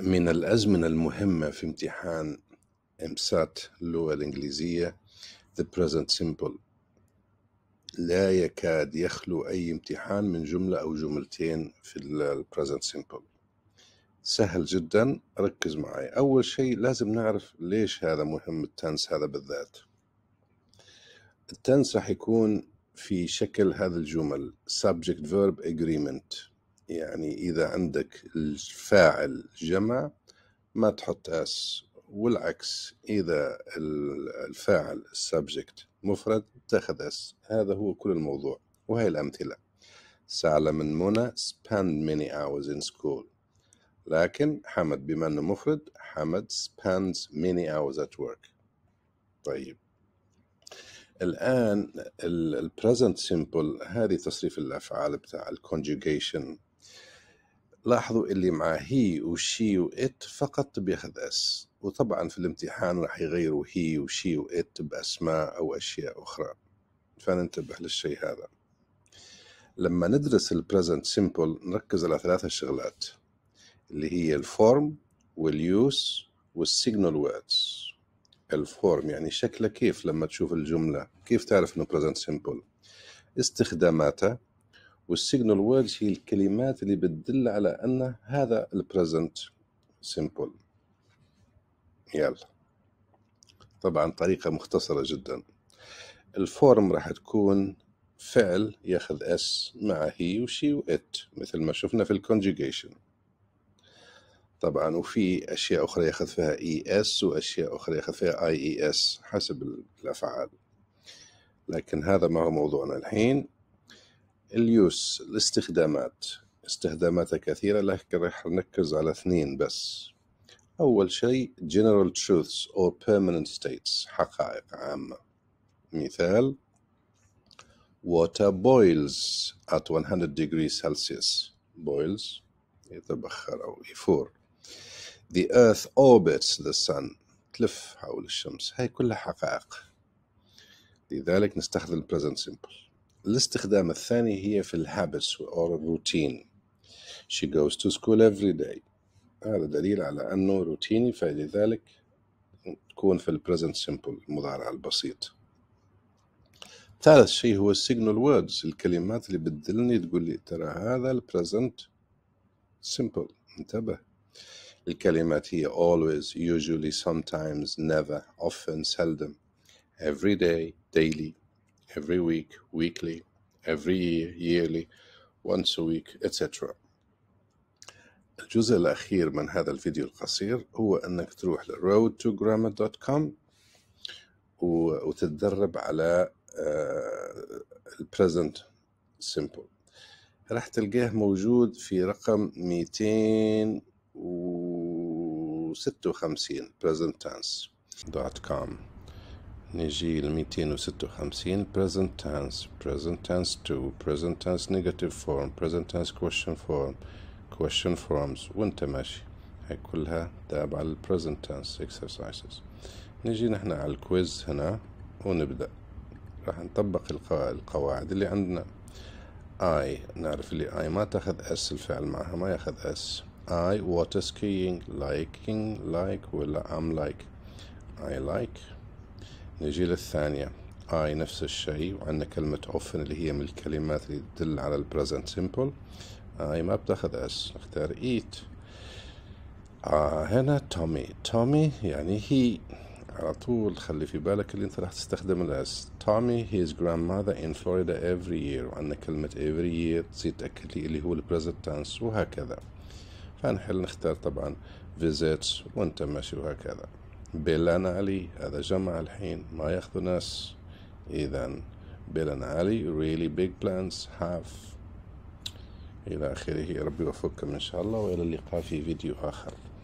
من الأزمنة المهمة في امتحان إمسات اللغة الإنجليزية the present simple لا يكاد يخلو أي امتحان من جملة أو جملتين في ال present simple سهل جدا ركز معي أول شيء لازم نعرف ليش هذا مهم التنس هذا بالذات التنس راح يكون في شكل هذا الجمل subject verb agreement يعني إذا عندك الفاعل جمع ما تحط اس والعكس إذا الفاعل السبجكت مفرد تاخذ اس هذا هو كل الموضوع وهي الأمثلة سالم من منى spend many hours in school لكن حمد بما أنه مفرد حمد spends many hours at work طيب الآن الـ present simple هذه تصريف الأفعال بتاع conjugation لاحظوا اللي معاه هي وشي وإت فقط بياخذ أس وطبعا في الامتحان راح يغيروا هي وشي وإت بأسماء أو أشياء أخرى فننتبه للشيء هذا لما ندرس البريزنت سيمبل نركز على ثلاثة شغلات اللي هي الفورم واليوس والسيجنال ووردز الفورم يعني شكله كيف لما تشوف الجملة كيف تعرف انه present simple استخداماته والسيجنال ووردز هي الكلمات اللي بتدل على ان هذا البريزنت سيمبل يلا طبعا طريقة مختصرة جدا الفورم راح تكون فعل ياخذ اس مع هي وشي وات مثل ما شفنا في الكونجيجيشن طبعا وفي اشياء اخرى ياخذ فيها اي e اس واشياء اخرى ياخذ فيها اي اي اس حسب الافعال لكن هذا ما هو موضوعنا الحين اليوس الاستخدامات استخداماتها كثيرة لكن راح نركز على اثنين بس أول شيء general truths or permanent states حقائق عامة مثال water boils at 100 degrees Celsius boils يتبخر أو يفور the earth orbits the sun تلف حول الشمس هاي كلها حقائق لذلك نستخدم present simple الاستخدام الثاني هي في الهابس أو الروتين she goes to school every day هذا دليل على أنه روتيني فلذلك تكون في البريزنت سيمبل المضارع البسيط ثالث شيء هو السيجنال words الكلمات اللي بتدلني تقول لي ترى هذا البريزنت سيمبل انتبه الكلمات هي always usually sometimes never often seldom every day daily every week, weekly, every year, yearly, once a week, etc. الجزء الأخير من هذا الفيديو القصير هو أنك تروح roadtogrammar.com وتتدرب على present simple راح تلقاه موجود في رقم 256 present tense.com نجي ل 256 present tense present tense 2 present tense negative form present tense question form question forms وانت ماشي هاي كلها تابعة لل present tense exercises نجي نحن على الكويز هنا ونبدأ راح نطبق القواعد اللي عندنا I نعرف اللي I ما تاخذ S الفعل معها ما ياخذ S I water skiing liking like ولا I'm like I like نجي للثانية I نفس الشيء وعندنا كلمة often اللي هي من الكلمات اللي تدل على ال present simple I ما بتاخذ اس نختار eat آه هنا تومي تومي يعني هي على طول خلي في بالك اللي انت راح تستخدم الاس تومي هيز grandmother ان فلوريدا every year وعندنا كلمة every year تصير تأكد لي اللي هو البريزنت tense وهكذا فنحل نختار طبعا visits وانت ماشي وهكذا بلان علي هذا جمع الحين ما ياخذوا ناس إذا بلان علي really big plans have إلى آخره ربي يوفقكم إن شاء الله وإلى اللقاء في فيديو آخر